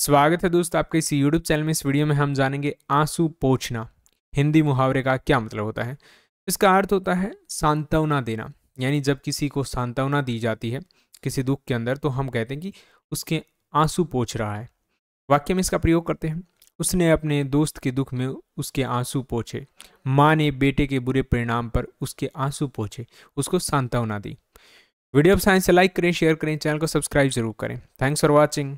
स्वागत है दोस्त आपके इस यूट्यूब चैनल में इस वीडियो में हम जानेंगे आंसू पोछना हिंदी मुहावरे का क्या मतलब होता है इसका अर्थ होता है सांत्वना देना यानी जब किसी को सांत्वना दी जाती है किसी दुख के अंदर तो हम कहते हैं कि उसके आंसू पोछ रहा है वाक्य में इसका प्रयोग करते हैं उसने अपने दोस्त के दुख में उसके आंसू पोछे माँ ने बेटे के बुरे परिणाम पर उसके आंसू पोछे उसको सांत्वना दी वीडियो आप साइंस से लाइक करें शेयर करें चैनल को सब्सक्राइब जरूर करें थैंक्स फॉर वॉचिंग